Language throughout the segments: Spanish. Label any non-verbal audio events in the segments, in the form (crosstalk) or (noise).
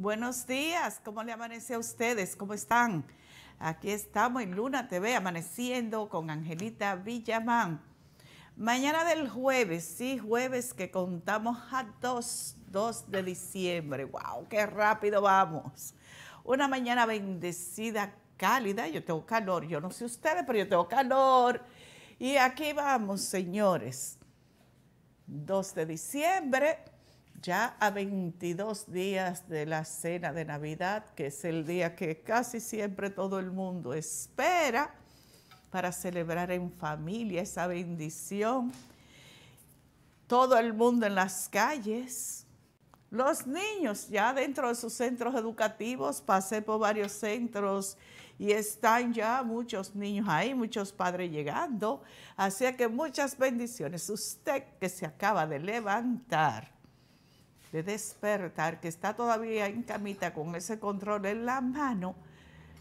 Buenos días, ¿cómo le amanece a ustedes? ¿Cómo están? Aquí estamos en Luna TV, amaneciendo con Angelita Villamán. Mañana del jueves, sí, jueves que contamos a 2, 2 de diciembre. ¡Wow! ¡Qué rápido vamos! Una mañana bendecida, cálida. Yo tengo calor, yo no sé ustedes, pero yo tengo calor. Y aquí vamos, señores. 2 de diciembre ya a 22 días de la cena de Navidad, que es el día que casi siempre todo el mundo espera para celebrar en familia esa bendición. Todo el mundo en las calles. Los niños ya dentro de sus centros educativos, pasé por varios centros y están ya muchos niños ahí, muchos padres llegando. Así que muchas bendiciones. Usted que se acaba de levantar de despertar, que está todavía en camita con ese control en la mano,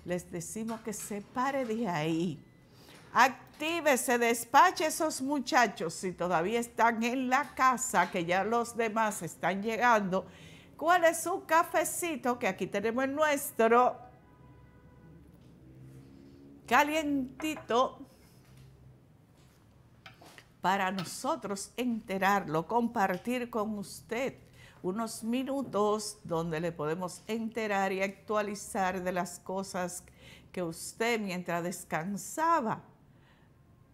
les decimos que se pare de ahí. Actívese, despache esos muchachos si todavía están en la casa, que ya los demás están llegando. ¿Cuál es su cafecito? Que aquí tenemos nuestro. Calientito para nosotros enterarlo, compartir con usted unos minutos donde le podemos enterar y actualizar de las cosas que usted mientras descansaba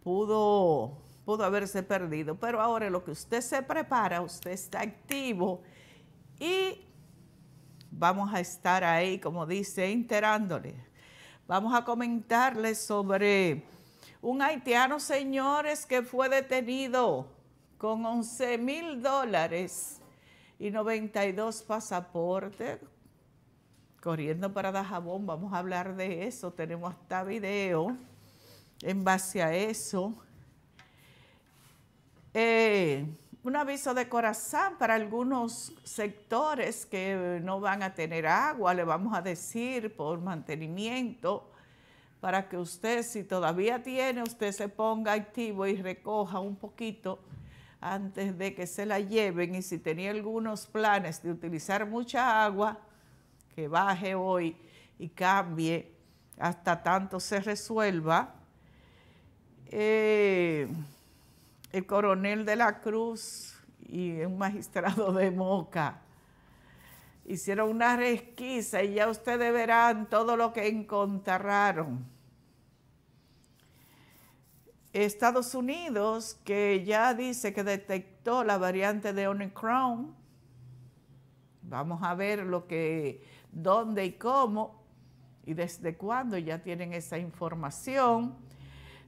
pudo, pudo haberse perdido. Pero ahora lo que usted se prepara, usted está activo y vamos a estar ahí, como dice, enterándole. Vamos a comentarle sobre un haitiano, señores, que fue detenido con 11 mil dólares y 92 pasaportes corriendo para Dajabón. Vamos a hablar de eso. Tenemos hasta video en base a eso. Eh, un aviso de corazón para algunos sectores que no van a tener agua, le vamos a decir por mantenimiento, para que usted, si todavía tiene, usted se ponga activo y recoja un poquito antes de que se la lleven y si tenía algunos planes de utilizar mucha agua, que baje hoy y cambie hasta tanto se resuelva. Eh, el coronel de la Cruz y un magistrado de Moca hicieron una resquisa y ya ustedes verán todo lo que encontraron Estados Unidos, que ya dice que detectó la variante de Omicron, vamos a ver lo que, dónde y cómo y desde cuándo ya tienen esa información.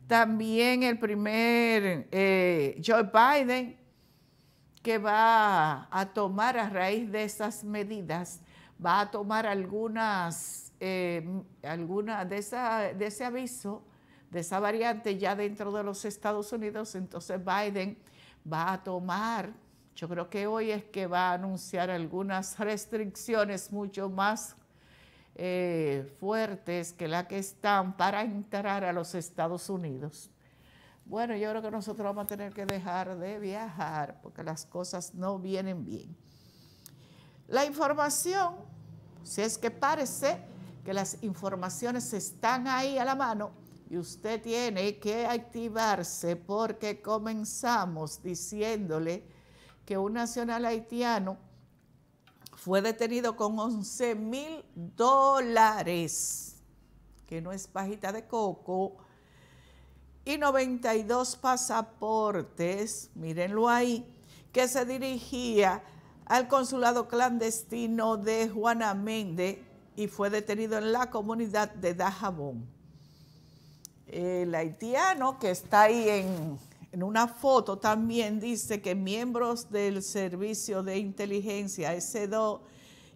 También el primer eh, Joe Biden, que va a tomar a raíz de esas medidas, va a tomar algunas, eh, de, de ese aviso de esa variante ya dentro de los Estados Unidos, entonces Biden va a tomar, yo creo que hoy es que va a anunciar algunas (laughs) restricciones mucho más eh, fuertes que las que están para entrar a los Estados Unidos. Bueno, yo creo que nosotros vamos a tener que dejar de viajar porque las cosas no vienen bien. La información, si es que parece que las informaciones están ahí a la mano, y usted tiene que activarse porque comenzamos diciéndole que un nacional haitiano fue detenido con 11 mil dólares, que no es pajita de coco, y 92 pasaportes, mírenlo ahí, que se dirigía al consulado clandestino de Juana Méndez y fue detenido en la comunidad de Dajabón. El haitiano que está ahí en, una foto también dice que miembros del Servicio de Inteligencia s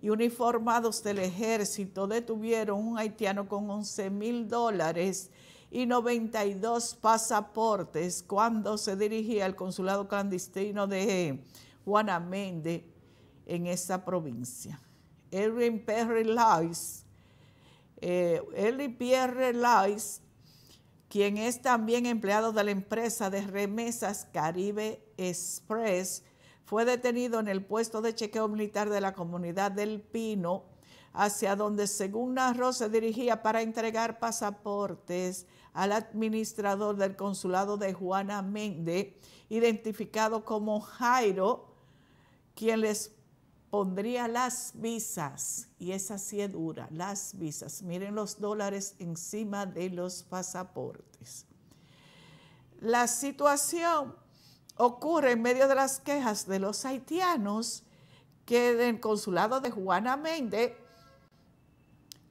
y uniformados del ejército detuvieron un haitiano con 11 mil dólares y 92 pasaportes cuando se dirigía al consulado clandestino de Juanamende en esa provincia. Erwin Perry Lies eh, Pierre Lies quien es también empleado de la empresa de remesas Caribe Express, fue detenido en el puesto de chequeo militar de la comunidad del Pino, hacia donde, según narró, se dirigía para entregar pasaportes al administrador del consulado de Juana Méndez, identificado como Jairo, quien les pondría las visas, y esa sí es dura, las visas. Miren los dólares encima de los pasaportes. La situación ocurre en medio de las quejas de los haitianos que del consulado de Juana Méndez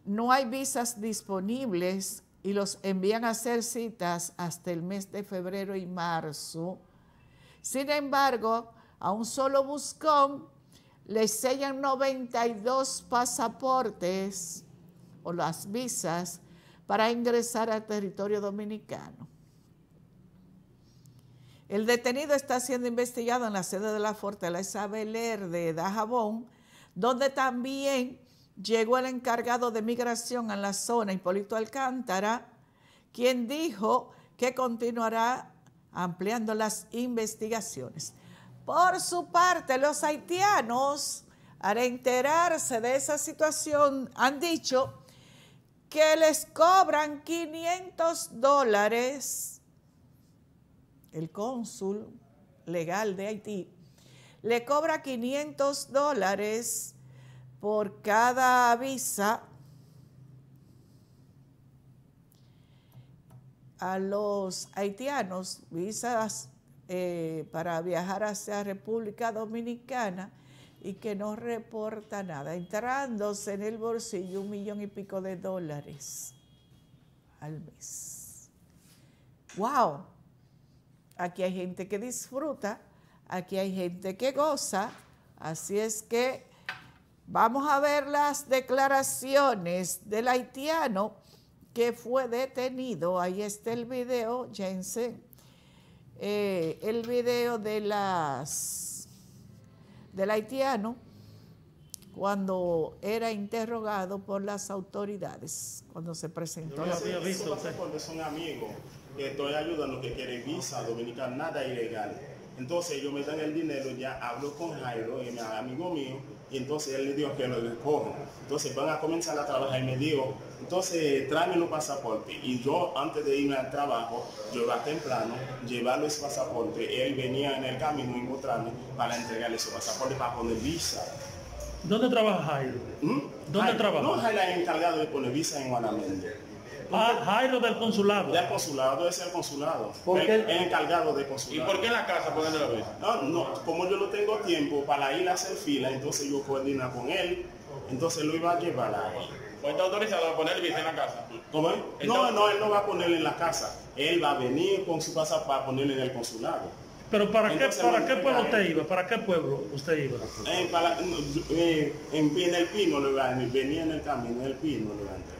no hay visas disponibles y los envían a hacer citas hasta el mes de febrero y marzo. Sin embargo, a un solo buscón le sellan 92 pasaportes o las visas para ingresar al territorio dominicano. El detenido está siendo investigado en la sede de la Fortaleza Isabel de Dajabón, donde también llegó el encargado de migración a la zona, Hipólito Alcántara, quien dijo que continuará ampliando las investigaciones. Por su parte, los haitianos, al enterarse de esa situación, han dicho que les cobran 500 dólares. El cónsul legal de Haití le cobra 500 dólares por cada visa a los haitianos, visas eh, para viajar hacia República Dominicana y que no reporta nada, entrándose en el bolsillo un millón y pico de dólares al mes. ¡Wow! Aquí hay gente que disfruta, aquí hay gente que goza, así es que vamos a ver las declaraciones del haitiano que fue detenido. Ahí está el video, Jensen eh, el video de las del haitiano cuando era interrogado por las autoridades cuando se presentó. Yo no había visto, porque son amigos, estoy ayudando que quieren visa dominicana, nada ilegal. Entonces yo me dan el dinero, ya hablo con Jairo, el amigo mío, y entonces él le dijo que lo recojo. Entonces van a comenzar a trabajar y me dijo, entonces tráeme los pasaportes. Y yo antes de irme al trabajo, yo iba temprano, llevar los pasaporte. Él venía en el camino y encontrarme para entregarle su pasaporte para poner visa. ¿Dónde trabaja Jairo? ¿Mm? ¿Dónde trabaja? No, Jairo es encargado de poner visa en Guanamende. Jairo ah, ah, del consulado. Del consulado es el consulado. porque El, encargado de consulado. ¿Y por qué en la casa No, no, como yo no tengo tiempo para ir a hacer fila, entonces yo coordino con él, entonces lo iba a llevar a pues está autorizado a poner en la casa? ¿Cómo? no, no, él no va a ponerle en la casa. Él va a venir con su casa para ponerle en el consulado. Pero ¿para qué, para qué pues, pueblo usted iba? ¿Para qué pueblo usted iba? Eh, eh, en, en, el Pino, venía en el camino, en el Pino, entrar.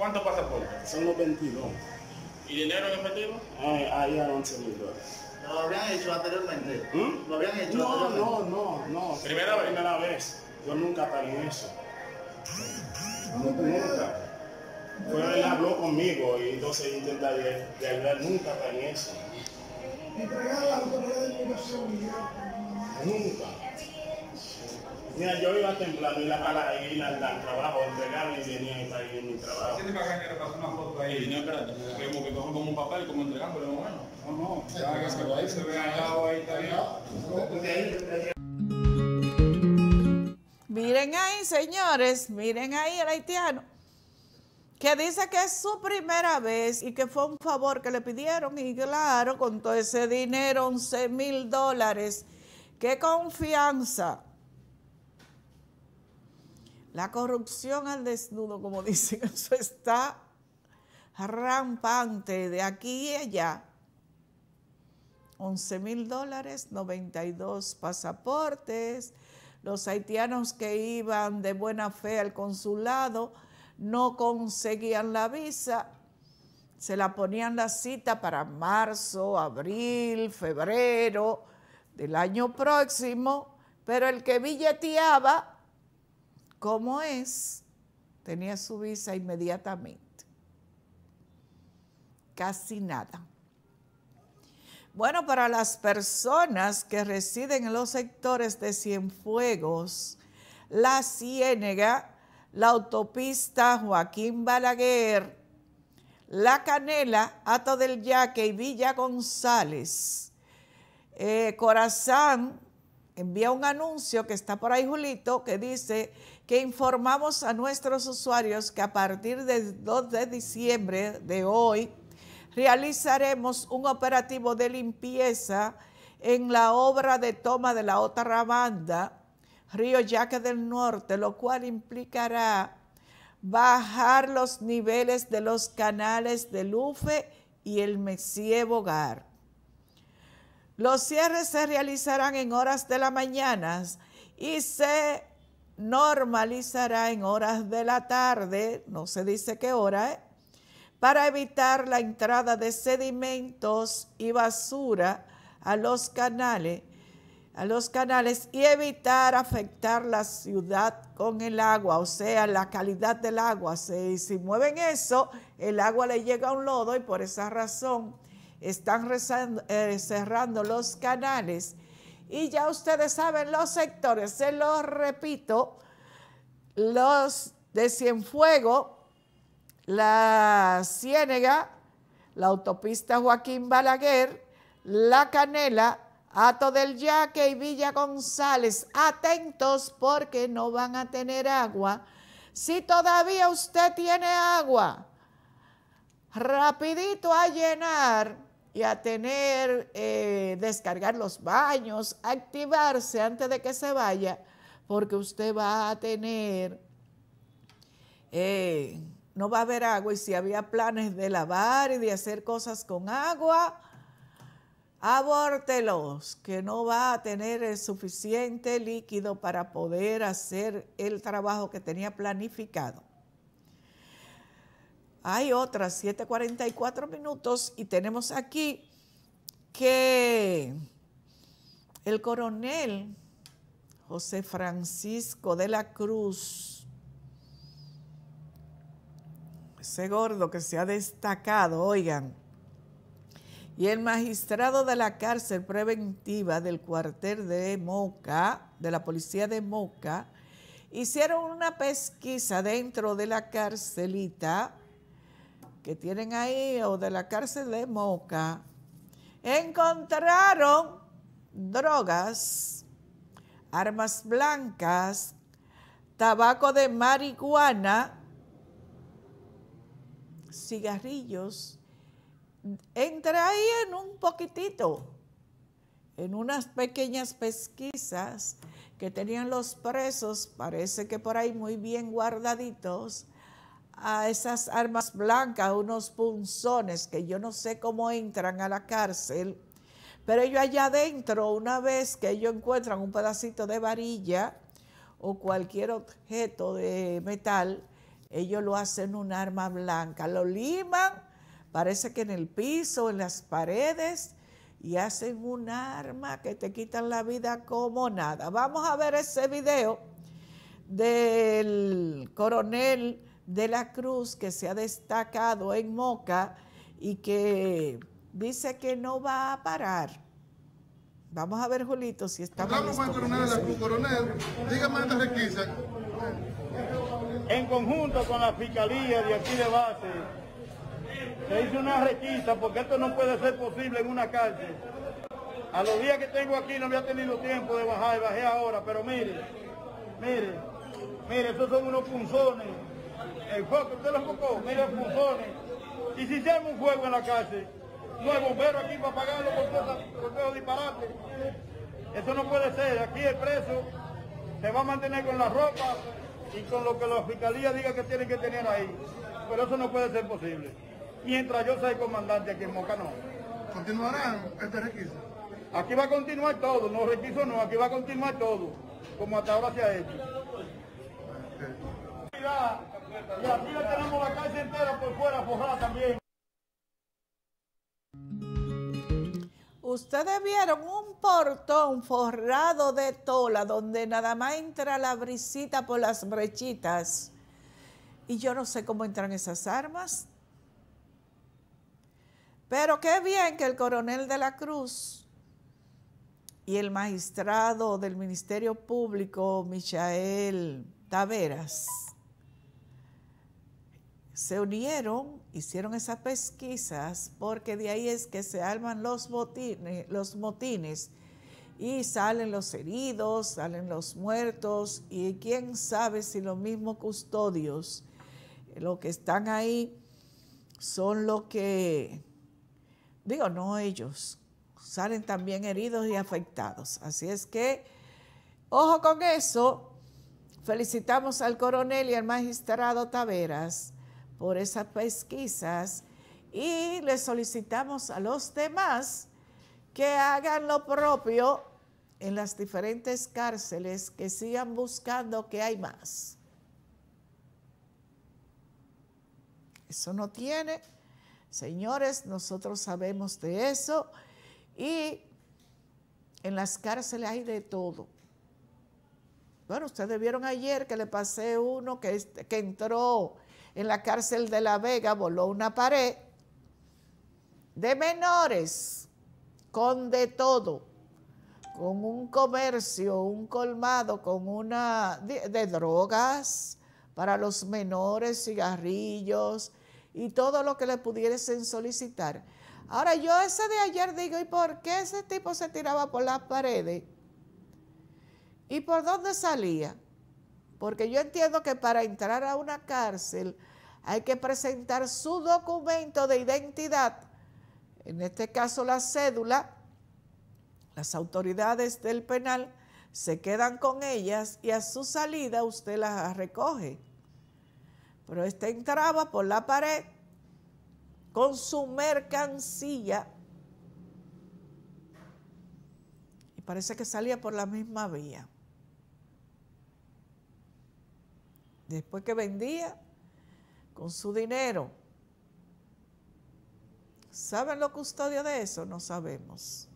¿Cuántos pasaportes? los 22. ¿Y dinero en efectivo? Eh, ahí a 11 mil dólares. ¿Lo habían hecho anteriormente? ¿Mm? ¿Lo habían hecho no, No, no, no. ¿Primera vez? primera vez. Yo nunca pagué eso. nunca. Fue, él habló conmigo y entonces intenta de, de hablar nunca pagué eso. ¿Entregar la autoridad de inmigración? Nunca. Mira, yo iba temblando y la para ir al, trabajo, entregarme y venía y para en mi trabajo. ¿Siente para que le una foto ahí? No, espérate, como que cojo como un papel, como entregándole, bueno. No, no, ya que se lo ahí, se ve al lado ahí, está Miren ahí, señores, miren ahí el haitiano, que dice que es su primera vez y que fue un favor que le pidieron y claro, con todo ese dinero, 11 mil dólares, qué confianza. La corrupción al desnudo, como (laughs) dicen, eso está rampante de aquí y allá. 11 mil dólares, 92 pasaportes. Los haitianos que iban de buena fe al consulado no conseguían la visa. Se la ponían la cita para marzo, abril, febrero del año próximo, pero el que billeteaba ¿Cómo es, tenía su visa inmediatamente. Casi nada. Bueno, para las personas que residen en los sectores de Cienfuegos, La Ciénega, la autopista Joaquín Balaguer, La Canela, Ato del Yaque y Villa González. Eh, Corazán envía un anuncio que está por ahí, Julito, que dice que informamos a nuestros usuarios que a partir del 2 de diciembre de hoy realizaremos un operativo de limpieza en la obra de toma de la otra banda, Río Yaque del Norte, lo cual implicará bajar los niveles de los canales de Lufe y el Mesie Bogar. Los cierres se realizarán en horas de la mañana y se normalizará en horas de la tarde, no se dice qué hora, eh, para evitar la entrada de sedimentos y basura a los canales, a los canales y evitar afectar la ciudad con el agua, o sea, la calidad del agua. Si, si mueven eso, el agua le llega a un lodo y por esa razón están eh, cerrando los canales y ya ustedes saben los sectores, se los repito, los de Cienfuego, la Ciénega, la autopista Joaquín Balaguer, La Canela, Ato del Yaque y Villa González. Atentos porque no van a tener agua. Si todavía usted tiene agua, rapidito a llenar y a tener, eh, descargar los baños, activarse antes de que se vaya, porque usted va a tener, eh, no va a haber agua y si había planes de lavar y de hacer cosas con agua, abórtelos, que no va a tener el suficiente líquido para poder hacer el trabajo que tenía planificado. Hay otras 7.44 minutos y tenemos aquí que el coronel José Francisco de la Cruz, ese gordo que se ha destacado, oigan, y el magistrado de la cárcel preventiva del cuartel de Moca, de la policía de Moca, hicieron una pesquisa dentro de la carcelita que tienen ahí o de la cárcel de Moca, encontraron drogas, armas blancas, tabaco de marihuana, cigarrillos. Entra ahí en un poquitito, en unas pequeñas pesquisas que tenían los presos, parece que por ahí muy bien guardaditos, a esas armas blancas, unos punzones que yo no sé cómo entran a la cárcel, pero ellos allá adentro, una vez que ellos encuentran un pedacito de varilla o cualquier objeto de metal, ellos lo hacen un arma blanca, lo liman, parece que en el piso, en las paredes, y hacen un arma que te quitan la vida como nada. Vamos a ver ese video del coronel de la Cruz que se ha destacado en Moca y que dice que no va a parar. Vamos a ver, Julito, si está Vamos con la Coronel, dígame requisa. En conjunto con la Fiscalía de aquí de base, se hizo una requisa porque esto no puede ser posible en una cárcel. A los días que tengo aquí no había tenido tiempo de bajar y bajé ahora, pero mire, mire, mire, esos son unos punzones el foco, usted lo enfocó, mire funciones. Y si se hace un fuego en la cárcel, no hay bombero aquí para pagarlo por todos todo disparates. Eso no puede ser. Aquí el preso se va a mantener con la ropa y con lo que la fiscalía diga que tiene que tener ahí. Pero eso no puede ser posible. Mientras yo soy comandante aquí en Moca, no. ¿Continuarán este requisito? Aquí va a continuar todo, no requisito no, aquí va a continuar todo, como hasta ahora se ha hecho. Y aquí tenemos la calle entera por fuera forrada también. Ustedes vieron un portón forrado de tola donde nada más entra la brisita por las brechitas. Y yo no sé cómo entran esas armas. Pero qué bien que el coronel de la Cruz y el magistrado del Ministerio Público, Michael Taveras, se unieron, hicieron esas pesquisas, porque de ahí es que se arman los, botines, los motines y salen los heridos, salen los muertos y quién sabe si los mismos custodios, eh, los que están ahí, son los que, digo, no ellos, salen también heridos y afectados. Así es que, ojo con eso, felicitamos al coronel y al magistrado Taveras por esas pesquisas y le solicitamos a los demás que hagan lo propio en las diferentes cárceles, que sigan buscando que hay más. Eso no tiene. Señores, nosotros sabemos de eso y en las cárceles hay de todo. Bueno, ustedes vieron ayer que le pasé uno que, que entró en la cárcel de La Vega voló una pared de menores con de todo, con un comercio, un colmado, con una de, drogas para los menores, cigarrillos y todo lo que le pudiesen solicitar. Ahora yo ese de ayer digo, ¿y por qué ese tipo se tiraba por las paredes? ¿Y por dónde salía? Porque yo entiendo que para entrar a una cárcel hay que presentar su documento de identidad, en este caso la cédula, las autoridades del penal se quedan con ellas y a su salida usted las recoge. Pero esta entraba por la pared con su mercancía y parece que salía por la misma vía. Después que vendía con su dinero. ¿Saben lo custodio de eso? No sabemos.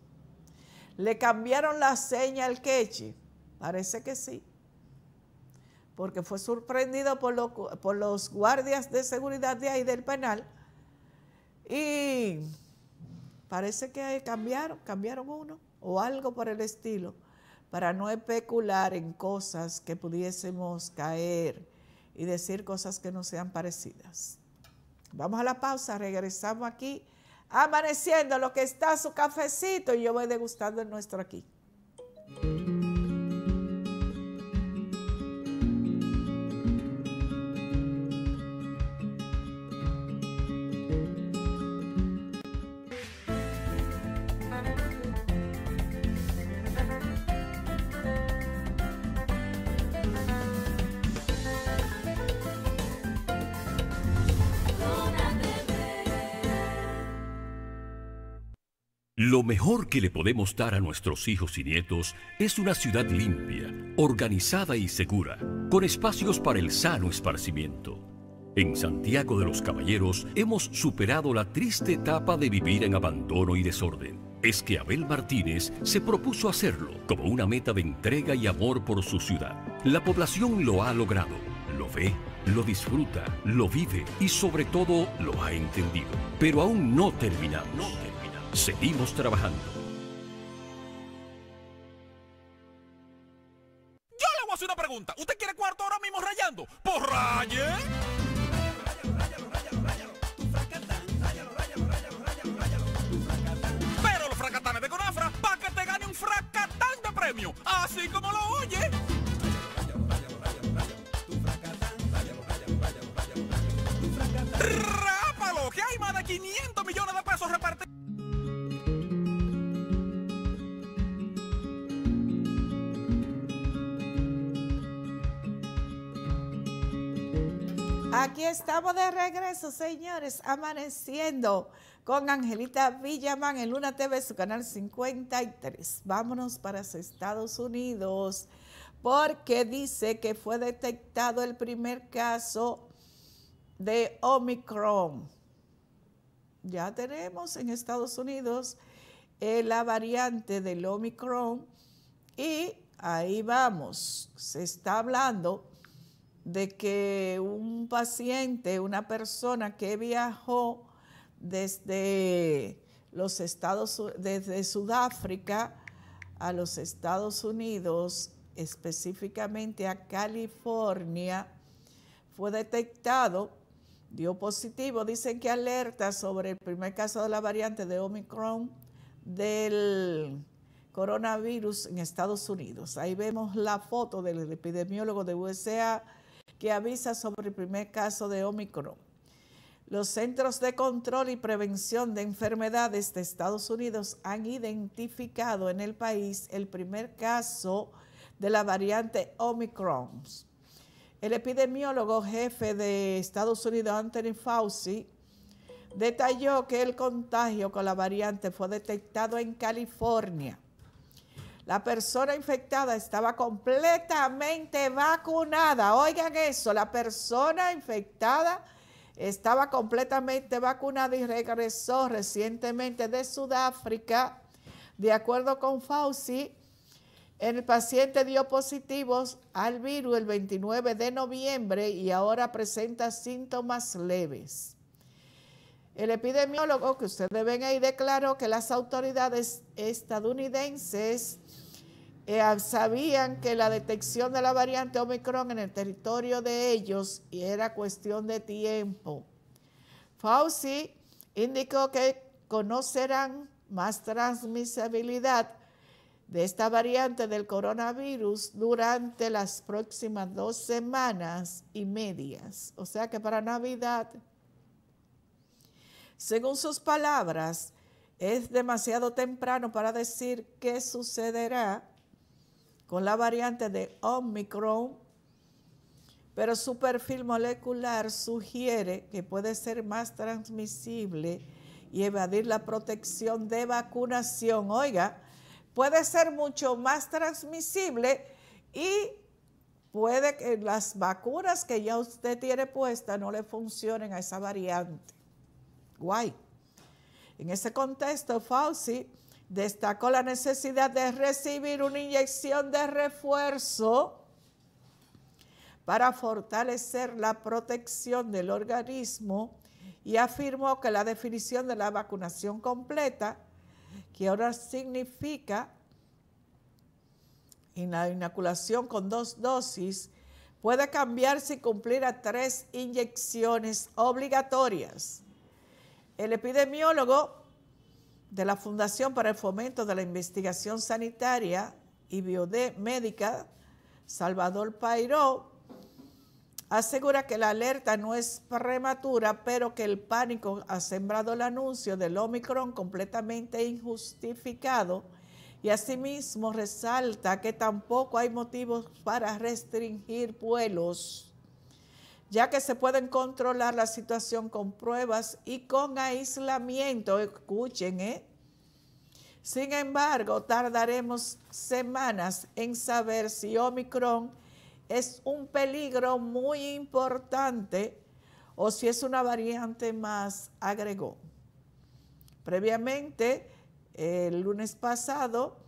¿Le cambiaron la seña al queche? Parece que sí. Porque fue sorprendido por, por los guardias de seguridad de ahí del penal. Y parece que cambiaron, cambiaron uno o algo por el estilo, para no especular en cosas que pudiésemos caer y decir cosas que no sean parecidas. Vamos a la pausa, regresamos aquí, amaneciendo lo que está su cafecito y yo voy degustando el nuestro aquí. Lo mejor que le podemos dar a nuestros hijos y nietos es una ciudad limpia, organizada y segura, con espacios para el sano esparcimiento. En Santiago de los Caballeros hemos superado la triste etapa de vivir en abandono y desorden. Es que Abel Martínez se propuso hacerlo como una meta de entrega y amor por su ciudad. La población lo ha logrado, lo ve lo disfruta, lo vive y sobre todo lo ha entendido. Pero aún no terminamos. Seguimos trabajando. Yo le hago una pregunta. ¿Usted quiere cuarto ahora mismo rayando? Por raye! Pero los fracatanes de Conafra, para que te gane un fracatán de premio. Así como lo oye. Aquí estamos de regreso, señores, amaneciendo con Angelita Villaman en Luna TV, su canal 53. Vámonos para Estados Unidos porque dice que fue detectado el primer caso de Omicron. Ya tenemos en Estados Unidos eh, la variante del Omicron y ahí vamos. Se está hablando de que un paciente, una persona que viajó desde los Estados desde Sudáfrica a los Estados Unidos, específicamente a California, fue detectado, dio positivo, dicen que alerta sobre el primer caso de la variante de Omicron del coronavirus en Estados Unidos. Ahí vemos la foto del epidemiólogo de USA que avisa sobre el primer caso de Omicron. Los Centros de Control y Prevención de Enfermedades de Estados Unidos han identificado en el país el primer caso de la variante Omicron. El epidemiólogo jefe de Estados Unidos, Anthony Fauci, detalló que el contagio con la variante fue detectado en California la persona infectada estaba completamente vacunada. Oigan eso, la persona infectada estaba completamente vacunada y regresó recientemente de Sudáfrica. De acuerdo con Fauci, el paciente dio positivos al virus el 29 de noviembre y ahora presenta síntomas leves. El epidemiólogo que ustedes ven ahí declaró que las autoridades estadounidenses eh, ah, sabían que la detección de la variante Omicron en el territorio de ellos era cuestión de tiempo. Fauci indicó que conocerán más transmisibilidad de esta variante del coronavirus durante las próximas dos semanas y medias, o sea que para Navidad. Según sus palabras, es demasiado temprano para decir qué sucederá con la variante de Omicron, pero su perfil molecular sugiere que puede ser más transmisible y evadir la protección de vacunación. Oiga, puede ser mucho más transmisible y puede que las vacunas que ya usted tiene puestas no le funcionen a esa variante. Guay. En ese contexto, Fauci Destacó la necesidad de recibir una inyección de refuerzo para fortalecer la protección del organismo y afirmó que la definición de la vacunación completa, que ahora significa inoculación con dos dosis, puede cambiarse y cumplir a tres inyecciones obligatorias. El epidemiólogo de la Fundación para el Fomento de la Investigación Sanitaria y Biomédica, Salvador Pairo asegura que la alerta no es prematura, pero que el pánico ha sembrado el anuncio del Omicron completamente injustificado y asimismo resalta que tampoco hay motivos para restringir vuelos ya que se pueden controlar la situación con pruebas y con aislamiento. Escuchen, ¿eh? Sin embargo, tardaremos semanas en saber si Omicron es un peligro muy importante o si es una variante más, agregó. Previamente, el lunes pasado,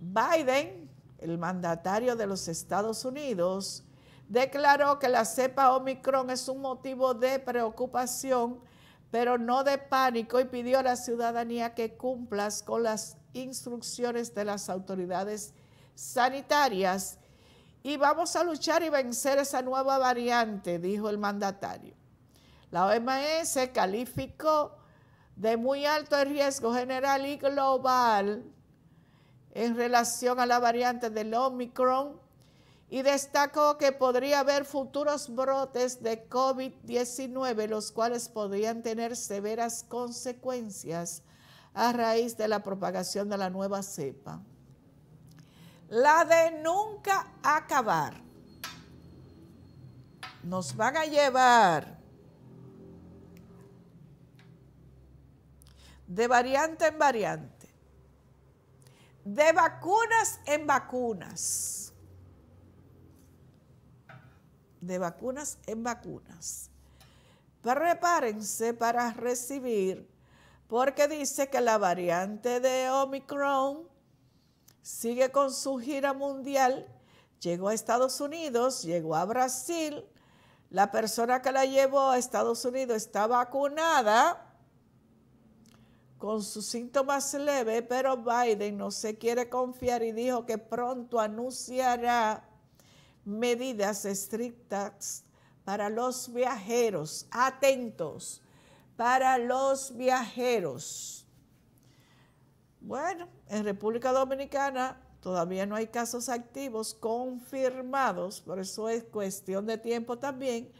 Biden, el mandatario de los Estados Unidos, declaró que la cepa Omicron es un motivo de preocupación, pero no de pánico, y pidió a la ciudadanía que cumplas con las instrucciones de las autoridades sanitarias. Y vamos a luchar y vencer esa nueva variante, dijo el mandatario. La OMS calificó de muy alto riesgo general y global en relación a la variante del Omicron y destacó que podría haber futuros brotes de COVID-19, los cuales podrían tener severas consecuencias a raíz de la propagación de la nueva cepa. La de nunca acabar. Nos van a llevar de variante en variante, de vacunas en vacunas de vacunas en vacunas. Prepárense para recibir, porque dice que la variante de Omicron sigue con su gira mundial. Llegó a Estados Unidos, llegó a Brasil. La persona que la llevó a Estados Unidos está vacunada con sus síntomas leves, pero Biden no se quiere confiar y dijo que pronto anunciará medidas estrictas para los viajeros, atentos, para los viajeros. Bueno, en República Dominicana todavía no hay casos activos confirmados, por eso es cuestión de tiempo también.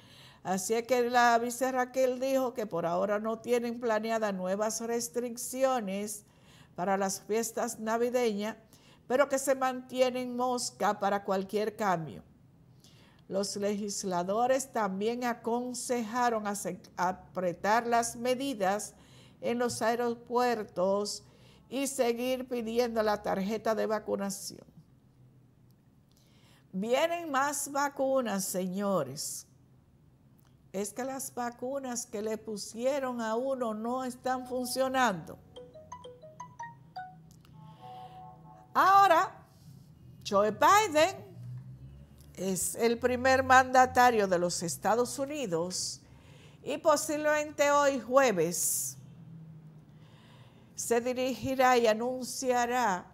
Así es que la vice Raquel dijo que por ahora no tienen planeadas nuevas restricciones para las fiestas navideñas, pero que se mantienen mosca para cualquier cambio. Los legisladores también aconsejaron apretar las medidas en los aeropuertos y seguir pidiendo la tarjeta de vacunación. Vienen más vacunas, señores. Es que las vacunas que le pusieron a uno no están funcionando. Ahora, Joe Biden es el primer mandatario de los Estados Unidos y posiblemente hoy jueves se dirigirá y anunciará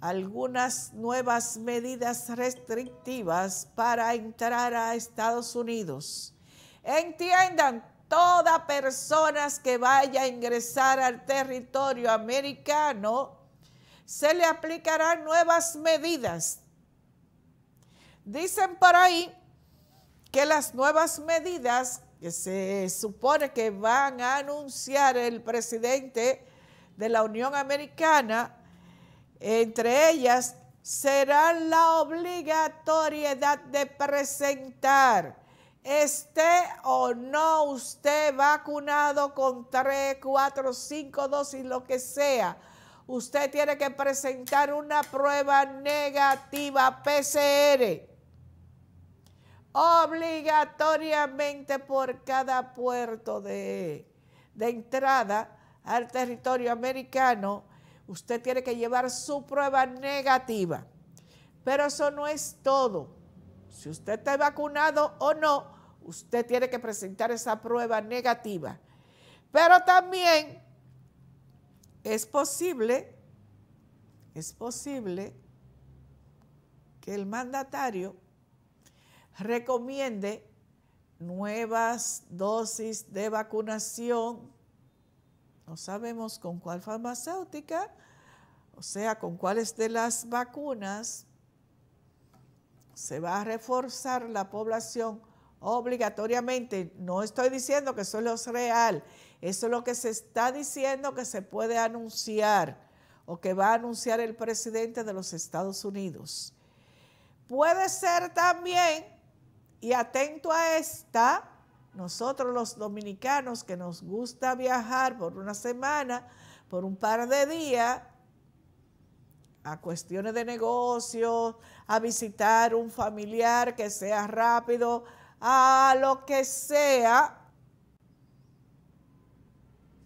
algunas nuevas medidas restrictivas para entrar a Estados Unidos. Entiendan, toda persona que vaya a ingresar al territorio americano, se le aplicarán nuevas medidas Dicen por ahí que las nuevas medidas que se supone que van a anunciar el presidente de la Unión Americana, entre ellas será la obligatoriedad de presentar, esté o no usted vacunado con 3, 4, 5 dosis, lo que sea, usted tiene que presentar una prueba negativa PCR obligatoriamente por cada puerto de, entrada al territorio americano, usted tiene que llevar su prueba negativa. Pero eso no es todo. Si usted está vacunado o no, usted tiene que presentar esa prueba negativa. Pero también es posible, es posible que el mandatario recomiende nuevas dosis de vacunación, no sabemos con cuál farmacéutica, o sea, con cuáles de las vacunas se va a reforzar la población obligatoriamente. No estoy diciendo que eso es real, eso es lo que se está diciendo que se puede anunciar o que va a anunciar el presidente de los Estados Unidos. Puede ser también y atento a esta, nosotros los dominicanos que nos gusta viajar por una semana, por un par de días, a cuestiones de negocio, a visitar un familiar que sea rápido, a lo que sea,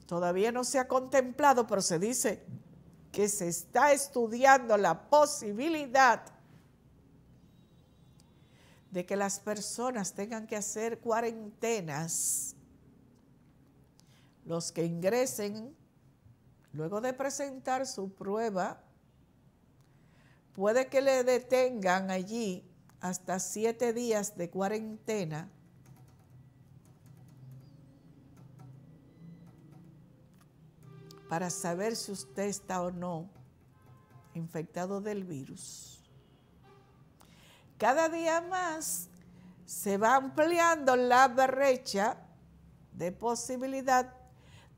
todavía no se ha contemplado, pero se dice que se está estudiando la posibilidad de que las personas tengan que hacer cuarentenas. Los que ingresen, luego de presentar su prueba, puede que le detengan allí hasta siete días de cuarentena. para saber si usted está o no infectado del virus cada día más se va ampliando la brecha de posibilidad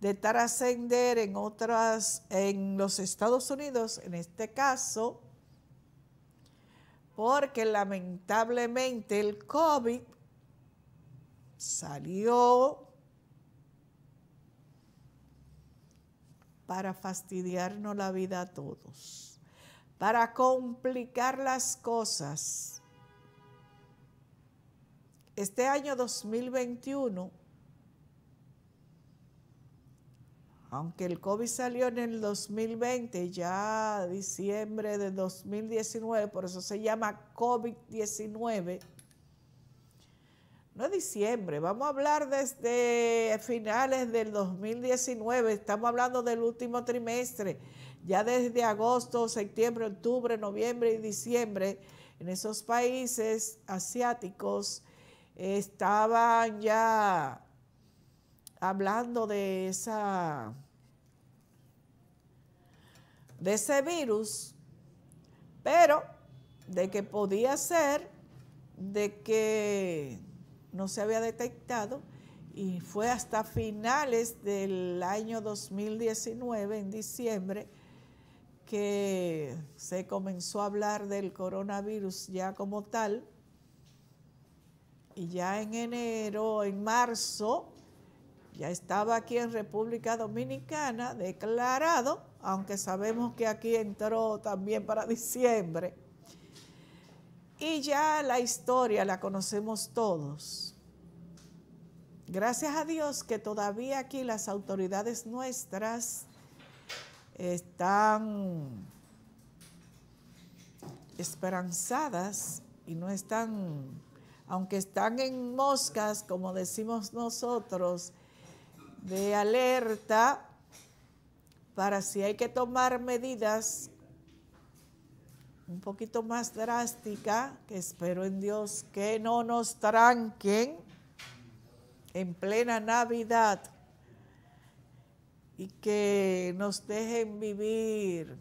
de trascender en otras, en los Estados Unidos, en este caso, porque lamentablemente el COVID salió para fastidiarnos la vida a todos, para complicar las cosas este año 2021, aunque el COVID salió en el 2020, ya diciembre de 2019, por eso se llama COVID-19, no es diciembre, vamos a hablar desde finales del 2019, estamos hablando del último trimestre, ya desde agosto, septiembre, octubre, noviembre y diciembre, en esos países asiáticos estaban ya hablando de esa de ese virus, pero de que podía ser de que no se había detectado y fue hasta finales del año 2019, en diciembre, que se comenzó a hablar del coronavirus ya como tal y ya en enero, en marzo, ya estaba aquí en República Dominicana declarado, aunque sabemos que aquí entró también para diciembre. Y ya la historia la conocemos todos. Gracias a Dios que todavía aquí las autoridades nuestras están esperanzadas y no están aunque están en moscas, como decimos nosotros, de alerta, para si hay que tomar medidas un poquito más drásticas. que espero en Dios que no nos tranquen en plena Navidad y que nos dejen vivir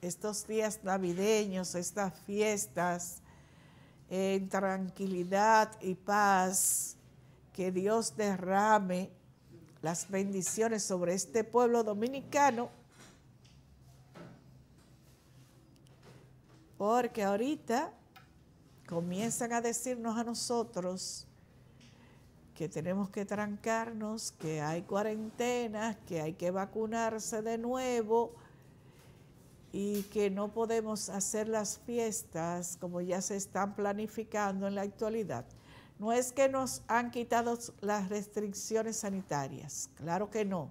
estos días navideños, estas fiestas en tranquilidad y paz, que Dios derrame las bendiciones sobre este pueblo dominicano, porque ahorita comienzan a decirnos a nosotros que tenemos que trancarnos, que hay cuarentenas, que hay que vacunarse de nuevo, y que no podemos hacer las fiestas como ya se están planificando en la actualidad, no es que nos han quitado las restricciones sanitarias, claro que no,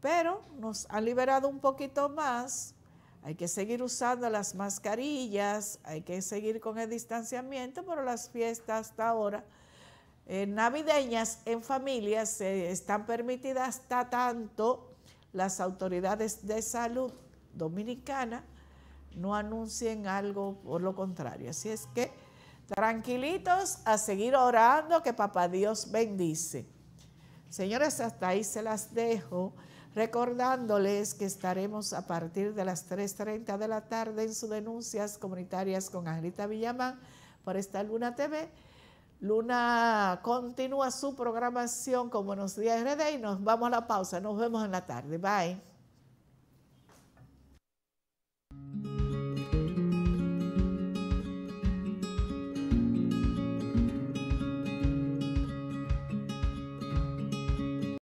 pero nos han liberado un poquito más. Hay que seguir usando las mascarillas, hay que seguir con el distanciamiento, pero las fiestas hasta ahora eh, navideñas en familias se están permitidas hasta tanto las autoridades de salud dominicana no anuncien algo por lo contrario. Así es que tranquilitos a seguir orando que papá Dios bendice. Señores, hasta ahí se las dejo, recordándoles que estaremos a partir de las 3.30 de la tarde en sus denuncias comunitarias con Angelita Villamán por esta Luna TV Luna continúa su programación como Buenos Días RD y nos vamos a la pausa. Nos vemos en la tarde. Bye.